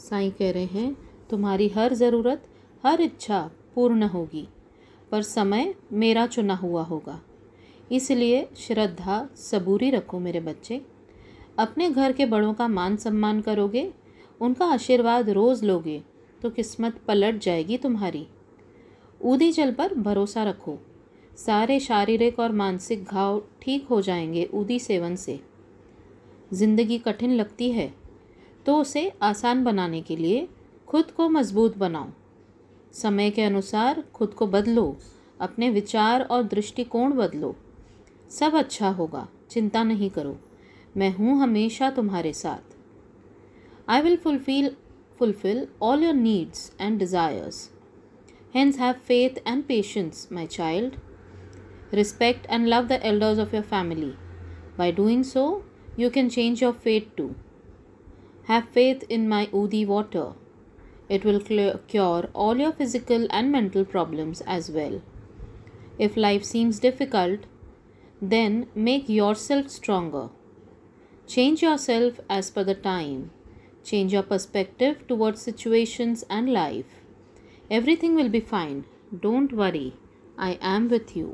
साईं कह रहे हैं तुम्हारी हर ज़रूरत हर इच्छा पूर्ण होगी पर समय मेरा चुना हुआ होगा इसलिए श्रद्धा सबूरी रखो मेरे बच्चे अपने घर के बड़ों का मान सम्मान करोगे उनका आशीर्वाद रोज़ लोगे तो किस्मत पलट जाएगी तुम्हारी ऊदी जल पर भरोसा रखो सारे शारीरिक और मानसिक घाव ठीक हो जाएंगे ऊदी सेवन से ज़िंदगी कठिन लगती है तो उसे आसान बनाने के लिए खुद को मजबूत बनाओ समय के अनुसार खुद को बदलो अपने विचार और दृष्टिकोण बदलो सब अच्छा होगा चिंता नहीं करो मैं हूँ हमेशा तुम्हारे साथ I will fulfil fulfil all your needs and desires hence have faith and patience my child respect and love the elders of your family by doing so you can change your faith to Have faith in my Udi water. It will cure all your physical and mental problems as well. If life seems difficult, then make yourself stronger. Change yourself as per the time. Change your perspective towards situations and life. Everything will be fine. Don't worry. I am with you.